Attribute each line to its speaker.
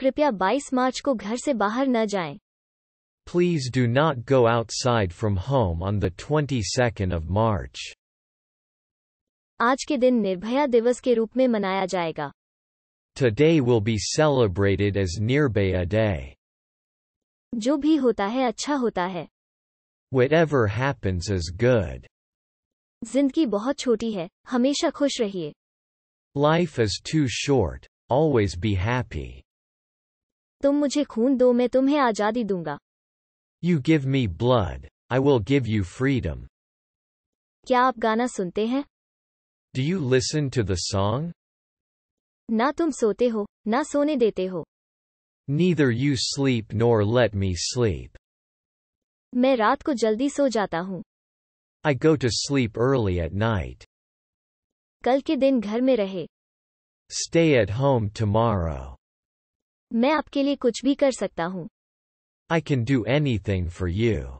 Speaker 1: कृपया बाईस मार्च को घर से बाहर न जाएं।
Speaker 2: Please do not go outside from home on the twenty second of March
Speaker 1: आज के दिन निर्भया दिवस के रूप में मनाया जाएगा
Speaker 2: today will be celebrated as Nirbhaya day
Speaker 1: जो भी होता है अच्छा होता है
Speaker 2: Whatever happens is good.
Speaker 1: जिंदगी बहुत छोटी है हमेशा खुश रहिए
Speaker 2: life is too short. Always be happy
Speaker 1: तुम मुझे खून दो मैं तुम्हें आजादी दूंगा
Speaker 2: you give me blood I will give you freedom
Speaker 1: क्या आप गाना सुनते हैं
Speaker 2: do you listen to the song
Speaker 1: ना तुम सोते हो ना सोने देते हो
Speaker 2: neither you sleep nor let me sleep
Speaker 1: मैं रात को जल्दी सो जाता हूँ
Speaker 2: I go to sleep early at night
Speaker 1: कल के दिन घर में रहे
Speaker 2: स्टे एट होम टुमारो
Speaker 1: मैं आपके लिए कुछ भी कर सकता हूँ
Speaker 2: I can do anything for you